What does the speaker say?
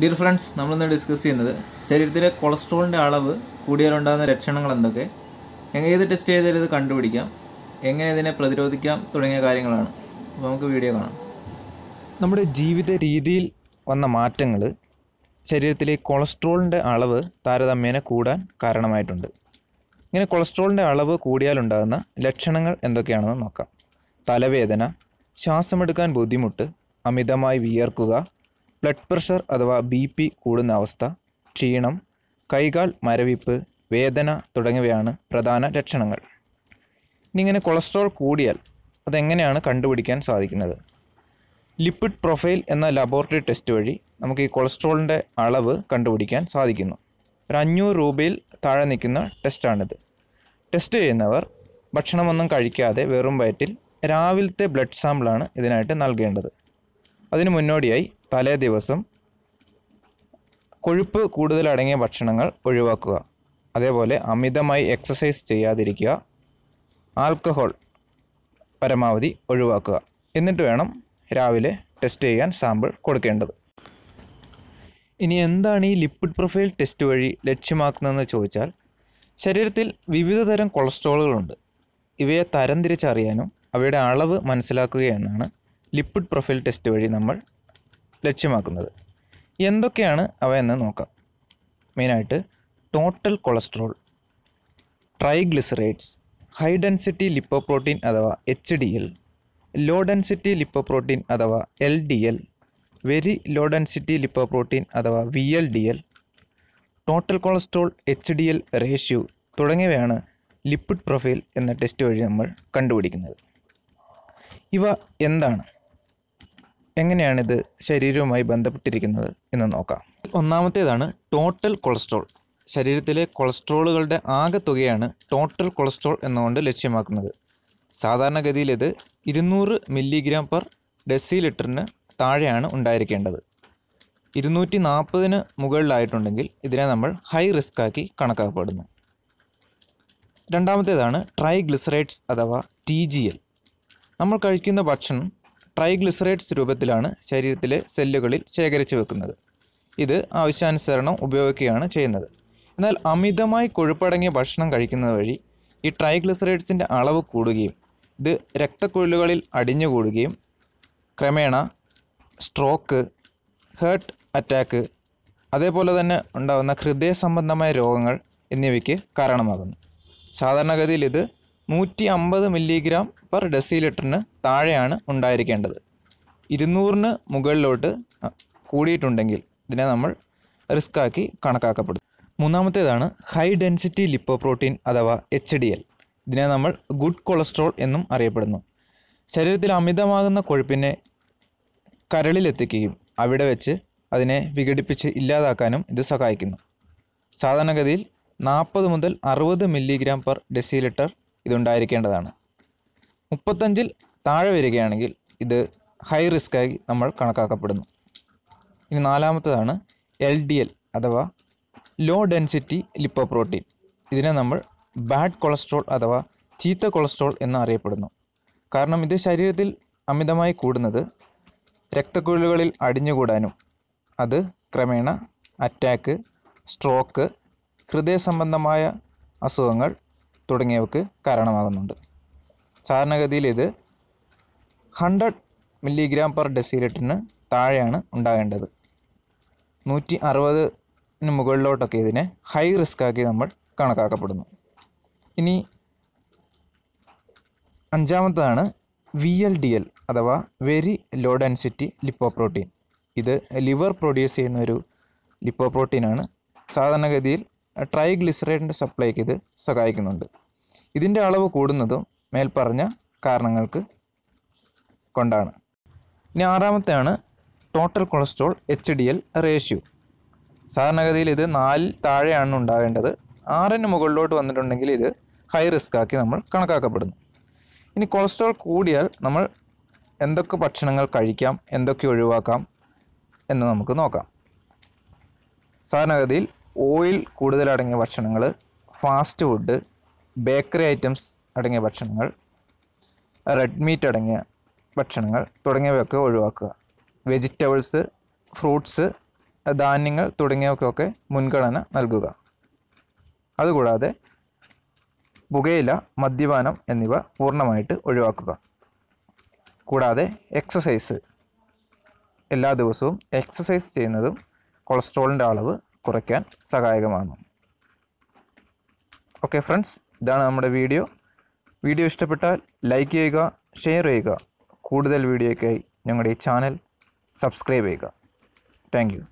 dear friends നമ്മളിന്ന് discuss ചെയ്യുന്നത് ശരീരത്തിലെ കൊളസ്ട്രോളിൻ്റെ അളവ് കൂടിയാലുണ്ടാകുന്ന ലക്ഷണങ്ങൾ എന്തൊക്കെ എങ്ങനെ ഏത് ടെസ്റ്റ് ചെയ്താലും ഇത് കണ്ടുപിടിക്കാം എങ്ങനെ ഇതിനെ പ്രതിരോധിക്കാം തുടങ്ങിയ കാര്യങ്ങളാണ് അപ്പോൾ നമുക്ക് വീഡിയോ കാണാം നമ്മുടെ ജീവിത രീതിയിൽ വന്ന മാറ്റങ്ങൾ ശരീരത്തിലെ കൊളസ്ട്രോളിൻ്റെ അളവ് താരതമ്യേന കൂടാൻ കാരണമായിട്ടുണ്ട് ഇങ്ങനെ കൊളസ്ട്രോളിൻ്റെ അളവ് കൂടിയാലുണ്ടാകുന്ന ലക്ഷണങ്ങൾ എന്തൊക്കെയാണെന്ന് നോക്കാം തലവേദന ശ്വാസമെടുക്കാൻ ബുദ്ധിമുട്ട് അമിതമായി വിയർക്കുക ബ്ലഡ് പ്രഷർ അഥവാ ബി പി കൂടുന്ന അവസ്ഥ ക്ഷീണം കൈകാൽ മരവിപ്പ് വേദന തുടങ്ങിയവയാണ് പ്രധാന ലക്ഷണങ്ങൾ ഇനിങ്ങനെ കൊളസ്ട്രോൾ കൂടിയാൽ അതെങ്ങനെയാണ് കണ്ടുപിടിക്കാൻ സാധിക്കുന്നത് ലിപ്പിഡ് പ്രൊഫൈൽ എന്ന ലബോറട്ടറി ടെസ്റ്റ് വഴി നമുക്ക് ഈ കൊളസ്ട്രോളിൻ്റെ അളവ് കണ്ടുപിടിക്കാൻ സാധിക്കുന്നു ഒരു അഞ്ഞൂറ് രൂപയിൽ താഴെ നിൽക്കുന്ന ടെസ്റ്റാണിത് ടെസ്റ്റ് ചെയ്യുന്നവർ ഭക്ഷണമൊന്നും കഴിക്കാതെ വെറും വയറ്റിൽ രാവിലത്തെ ബ്ലഡ് സാമ്പിളാണ് ഇതിനായിട്ട് നൽകേണ്ടത് അതിനു മുന്നോടിയായി തലേ ദിവസം കൊഴുപ്പ് കൂടുതലടങ്ങിയ ഭക്ഷണങ്ങൾ ഒഴിവാക്കുക അതേപോലെ അമിതമായി എക്സസൈസ് ചെയ്യാതിരിക്കുക ആൽക്കഹോൾ പരമാവധി ഒഴിവാക്കുക എന്നിട്ട് വേണം രാവിലെ ടെസ്റ്റ് ചെയ്യാൻ സാമ്പിൾ കൊടുക്കേണ്ടത് ഇനി എന്താണ് ഈ ലിപ്പിഡ് പ്രൊഫൈൽ ടെസ്റ്റ് വഴി ലക്ഷ്യമാക്കുന്നതെന്ന് ചോദിച്ചാൽ ശരീരത്തിൽ വിവിധതരം കൊളസ്ട്രോളുകളുണ്ട് ഇവയെ തരംതിരിച്ചറിയാനും അവയുടെ അളവ് മനസ്സിലാക്കുക എന്നാണ് ലിപ്പിഡ് പ്രൊഫൈൽ ടെസ്റ്റ് വഴി നമ്മൾ ലക്ഷ്യമാക്കുന്നത് എന്തൊക്കെയാണ് അവ എന്ന് നോക്കാം മെയിനായിട്ട് total cholesterol triglycerides high density lipoprotein അഥവാ H D L low density lipoprotein അഥവാ L D L very low density lipoprotein അഥവാ V L D L total cholesterol H D L ratio തുടങ്ങിയവയാണ് ലിപ്പിഡ് പ്രൊഫൈൽ എന്ന test വഴി നമ്മൾ കണ്ടുപിടിക്കുന്നത് ഇവ എന്താണ് എങ്ങനെയാണിത് ശരീരവുമായി ബന്ധപ്പെട്ടിരിക്കുന്നത് എന്ന് നോക്കാം ഒന്നാമത്തേതാണ് ടോട്ടൽ കൊളസ്ട്രോൾ ശരീരത്തിലെ കൊളസ്ട്രോളുകളുടെ ആകെ തുകയാണ് ടോട്ടൽ കൊളസ്ട്രോൾ എന്നുകൊണ്ട് ലക്ഷ്യമാക്കുന്നത് സാധാരണഗതിയിൽ ഇത് ഇരുന്നൂറ് മില്ലിഗ്രാം പെർ ഡെസി ലിറ്ററിന് താഴെയാണ് ഉണ്ടായിരിക്കേണ്ടത് ഇരുന്നൂറ്റി നാൽപ്പതിന് മുകളിലായിട്ടുണ്ടെങ്കിൽ ഇതിനെ നമ്മൾ ഹൈ റിസ്ക് ആക്കി കണക്കാക്കപ്പെടുന്നു രണ്ടാമത്തേതാണ് ട്രൈഗ്ലിസറൈഡ്സ് അഥവാ ടി ജി എൽ നമ്മൾ കഴിക്കുന്ന ഭക്ഷണം ട്രൈഗ്ലിസറേറ്റ്സ് രൂപത്തിലാണ് ശരീരത്തിലെ സെല്ലുകളിൽ ശേഖരിച്ചു വെക്കുന്നത് ഇത് ആവശ്യാനുസരണം ഉപയോഗിക്കുകയാണ് ചെയ്യുന്നത് എന്നാൽ അമിതമായി കൊഴുപ്പടങ്ങിയ ഭക്ഷണം കഴിക്കുന്നത് വഴി ഈ ട്രൈഗ്ലിസറേറ്റ്സിൻ്റെ അളവ് കൂടുകയും ഇത് രക്തക്കുഴലുകളിൽ അടിഞ്ഞുകൂടുകയും ക്രമേണ സ്ട്രോക്ക് ഹേർട്ട് അറ്റാക്ക് അതേപോലെ തന്നെ ഉണ്ടാകുന്ന ഹൃദയ സംബന്ധമായ രോഗങ്ങൾ എന്നിവയ്ക്ക് കാരണമാകുന്നു സാധാരണഗതിയിൽ ഇത് നൂറ്റി അമ്പത് മില്ലിഗ്രാം പെർ ഡെസി ലിറ്ററിന് താഴെയാണ് ഉണ്ടായിരിക്കേണ്ടത് ഇരുന്നൂറിന് മുകളിലോട്ട് കൂടിയിട്ടുണ്ടെങ്കിൽ ഇതിനെ നമ്മൾ റിസ്ക് ആക്കി കണക്കാക്കപ്പെടും മൂന്നാമത്തേതാണ് ഹൈ ഡെൻസിറ്റി ലിപ്പോ പ്രോട്ടീൻ അഥവാ എച്ച് ഡി എൽ ഇതിനെ നമ്മൾ ഗുഡ് കൊളസ്ട്രോൾ എന്നും അറിയപ്പെടുന്നു ശരീരത്തിൽ അമിതമാകുന്ന കൊഴുപ്പിനെ കരളിലെത്തിക്കുകയും അവിടെ വെച്ച് അതിനെ വിഘടിപ്പിച്ച് ഇല്ലാതാക്കാനും ഇത് സഹായിക്കുന്നു സാധാരണഗതിയിൽ നാൽപ്പത് മുതൽ അറുപത് മില്ലിഗ്രാം പെർ ഡെസിലിറ്റർ ഇതുണ്ടായിരിക്കേണ്ടതാണ് മുപ്പത്തഞ്ചിൽ താഴെ വരികയാണെങ്കിൽ ഇത് ഹൈ റിസ്ക്കായി നമ്മൾ കണക്കാക്കപ്പെടുന്നു ഇനി നാലാമത്തതാണ് എൽ ഡി എൽ അഥവാ ലോ ഡെൻസിറ്റി ലിപ്പോപ്രോട്ടീൻ ഇതിനെ നമ്മൾ ബാഡ് കൊളസ്ട്രോൾ അഥവാ ചീത്ത കൊളസ്ട്രോൾ എന്ന് അറിയപ്പെടുന്നു കാരണം ഇത് ശരീരത്തിൽ അമിതമായി കൂടുന്നത് രക്തക്കുഴലുകളിൽ അടിഞ്ഞുകൂടാനും അത് ക്രമേണ അറ്റാക്ക് സ്ട്രോക്ക് ഹൃദയ സംബന്ധമായ അസുഖങ്ങൾ തുടങ്ങിയവക്ക് കാരണമാകുന്നുണ്ട് സാധാരണഗതിയിൽ ഇത് ഹൺഡ്രഡ് മില്ലിഗ്രാം പെർ ഡെസിലിറ്ററിന് താഴെയാണ് ഉണ്ടാകേണ്ടത് നൂറ്റി അറുപതിന് മുകളിലോട്ടൊക്കെ ഇതിനെ ഹൈ റിസ്ക് ആക്കി നമ്മൾ കണക്കാക്കപ്പെടുന്നു ഇനി അഞ്ചാമത്തതാണ് വി എൽ ഡി എൽ അഥവാ വെരി ലോ ഡെൻസിറ്റി ലിപ്പോപ്രോട്ടീൻ ഇത് ലിവർ പ്രൊഡ്യൂസ് ചെയ്യുന്ന ഒരു ലിപ്പോപ്രോട്ടീനാണ് സാധാരണഗതിയിൽ ട്രൈഗ്ലിസറൈഡിൻ്റെ സപ്ലൈക്ക് ഇത് സഹായിക്കുന്നുണ്ട് ഇതിൻ്റെ അളവ് കൂടുന്നതും മേൽപ്പറഞ്ഞ കാരണങ്ങൾക്ക് കൊണ്ടാണ് ഇനി ആറാമത്തെയാണ് total cholesterol H D L ratio സാധാരണഗതിയിൽ ഇത് നാലിൽ താഴെയാണ് ഉണ്ടാകേണ്ടത് ആറിന് മുകളിലോട്ട് വന്നിട്ടുണ്ടെങ്കിൽ ഇത് ഹൈ റിസ്ക് ആക്കി നമ്മൾ കണക്കാക്കപ്പെടുന്നു ഇനി കൊളസ്ട്രോൾ കൂടിയാൽ നമ്മൾ എന്തൊക്കെ ഭക്ഷണങ്ങൾ കഴിക്കാം എന്തൊക്കെ ഒഴിവാക്കാം എന്ന് നമുക്ക് നോക്കാം സാധാരണഗതിയിൽ ഓയിൽ കൂടുതലടങ്ങിയ ഭക്ഷണങ്ങൾ ഫാസ്റ്റ് ഫുഡ് ബേക്കറി ഐറ്റംസ് അടങ്ങിയ ഭക്ഷണങ്ങൾ റെഡ് മീറ്റ് അടങ്ങിയ ഭക്ഷണങ്ങൾ തുടങ്ങിയവയൊക്കെ ഒഴിവാക്കുക വെജിറ്റബിൾസ് ഫ്രൂട്ട്സ് ധാന്യങ്ങൾ തുടങ്ങിയവയ്ക്കൊക്കെ മുൻഗണന നൽകുക അതുകൂടാതെ പുകയില മദ്യപാനം എന്നിവ പൂർണ്ണമായിട്ട് ഒഴിവാക്കുക കൂടാതെ എക്സസൈസ് എല്ലാ ദിവസവും എക്സസൈസ് ചെയ്യുന്നതും കൊളസ്ട്രോളിൻ്റെ അളവ് കുറയ്ക്കാൻ സഹായകമാണ് ഓക്കെ ഫ്രണ്ട്സ് ഇതാണ് നമ്മുടെ വീഡിയോ വീഡിയോ ഇഷ്ടപ്പെട്ടാൽ ലൈക്ക് ചെയ്യുക ഷെയർ ചെയ്യുക കൂടുതൽ വീഡിയോയ്ക്കായി ഞങ്ങളുടെ ഈ ചാനൽ സബ്സ്ക്രൈബ് ചെയ്യുക താങ്ക്